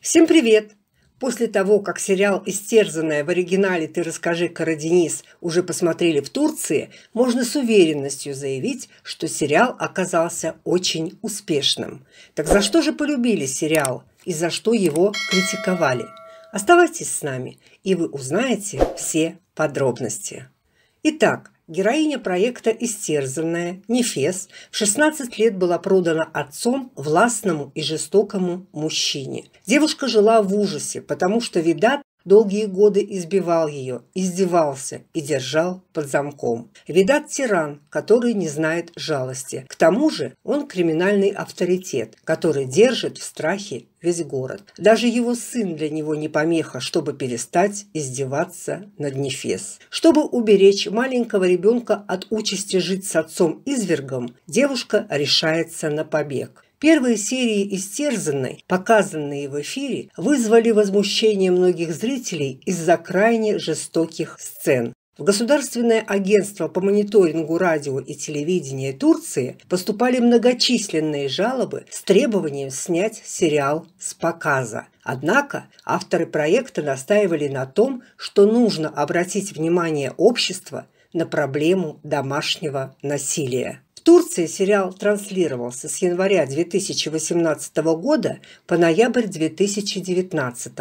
Всем привет! После того, как сериал «Истерзанная» в оригинале «Ты Кара Денис» уже посмотрели в Турции, можно с уверенностью заявить, что сериал оказался очень успешным. Так за что же полюбили сериал и за что его критиковали? Оставайтесь с нами, и вы узнаете все подробности. Итак, Героиня проекта «Истерзанная» Нефес в 16 лет была продана отцом властному и жестокому мужчине. Девушка жила в ужасе, потому что видать Долгие годы избивал ее, издевался и держал под замком. Видат тиран, который не знает жалости. К тому же он криминальный авторитет, который держит в страхе весь город. Даже его сын для него не помеха, чтобы перестать издеваться над Нефес. Чтобы уберечь маленького ребенка от участи жить с отцом-извергом, девушка решается на побег. Первые серии «Истерзанной», показанные в эфире, вызвали возмущение многих зрителей из-за крайне жестоких сцен. В Государственное агентство по мониторингу радио и телевидения Турции поступали многочисленные жалобы с требованием снять сериал с показа. Однако авторы проекта настаивали на том, что нужно обратить внимание общества на проблему домашнего насилия. В Турции сериал транслировался с января 2018 года по ноябрь 2019,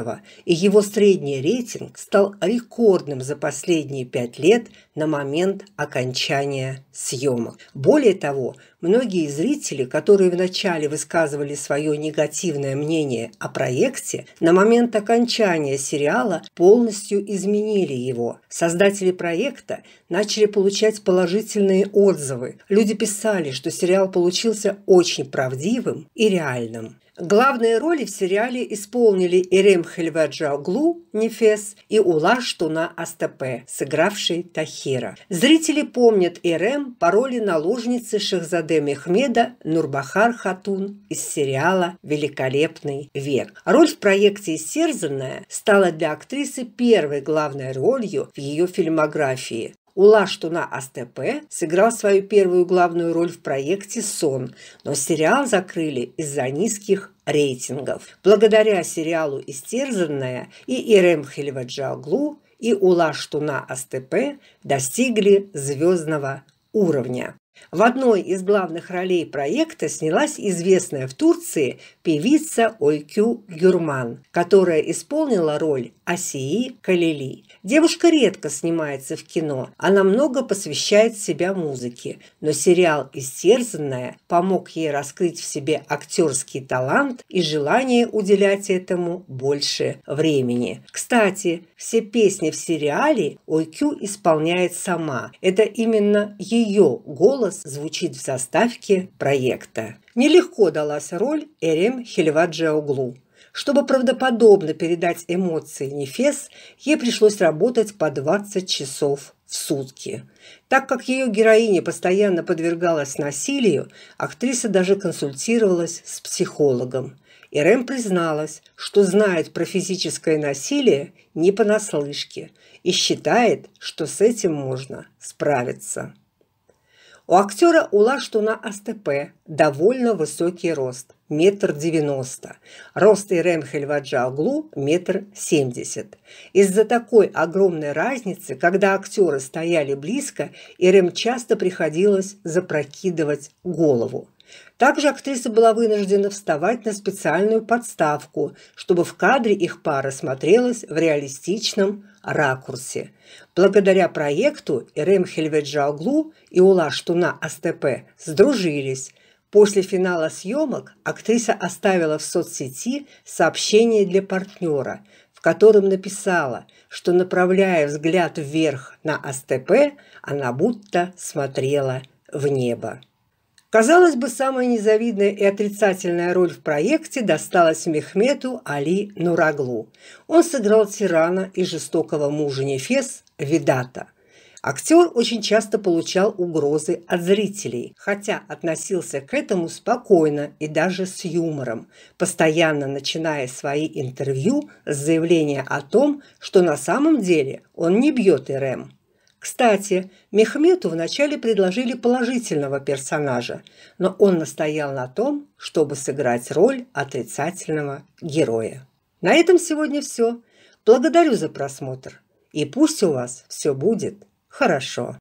и его средний рейтинг стал рекордным за последние пять лет на момент окончания съемок. Более того, Многие зрители, которые вначале высказывали свое негативное мнение о проекте, на момент окончания сериала полностью изменили его. Создатели проекта начали получать положительные отзывы. Люди писали, что сериал получился очень правдивым и реальным. Главные роли в сериале исполнили Ирем Хельваджаглу, Нефес, и Улаш Туна Астапе, сыгравший Тахира. Зрители помнят Ирем по роли наложницы Шахзаде Мехмеда Нурбахар Хатун из сериала «Великолепный век». Роль в проекте «Серзанная» стала для актрисы первой главной ролью в ее фильмографии. Улаш Туна Астепе сыграл свою первую главную роль в проекте «Сон», но сериал закрыли из-за низких рейтингов. Благодаря сериалу «Истерзанная» и Ирем Хельваджаглу и Улаш Туна Астепе достигли звездного уровня. В одной из главных ролей проекта снялась известная в Турции певица Ойкю Гюрман, которая исполнила роль Асии Калили. Девушка редко снимается в кино, она много посвящает себя музыке, но сериал «Истерзанная» помог ей раскрыть в себе актерский талант и желание уделять этому больше времени. Кстати, все песни в сериале Ойкю исполняет сама. Это именно ее голос звучит в заставке проекта. Нелегко далась роль Эрем Хельваджа Чтобы правдоподобно передать эмоции Нефес, ей пришлось работать по 20 часов в сутки. Так как ее героиня постоянно подвергалась насилию, актриса даже консультировалась с психологом. Ирем призналась, что знает про физическое насилие не понаслышке и считает, что с этим можно справиться. У актера Ула АСТП довольно высокий рост – метр девяносто. Рост Ирем Хельваджа Аглу – метр семьдесят. Из-за такой огромной разницы, когда актеры стояли близко, Ирем часто приходилось запрокидывать голову. Также актриса была вынуждена вставать на специальную подставку, чтобы в кадре их пара смотрелась в реалистичном ракурсе. Благодаря проекту Рем Хельведжаоглу и Улаш Туна Астепе сдружились. После финала съемок актриса оставила в соцсети сообщение для партнера, в котором написала, что, направляя взгляд вверх на Астепе, она будто смотрела в небо. Казалось бы, самая незавидная и отрицательная роль в проекте досталась Мехмету Али Нураглу. Он сыграл тирана и жестокого мужа Нефес Видата. Актер очень часто получал угрозы от зрителей, хотя относился к этому спокойно и даже с юмором, постоянно начиная свои интервью с заявления о том, что на самом деле он не бьет Ирэм. Кстати, Мехмету вначале предложили положительного персонажа, но он настоял на том, чтобы сыграть роль отрицательного героя. На этом сегодня все. Благодарю за просмотр. И пусть у вас все будет хорошо.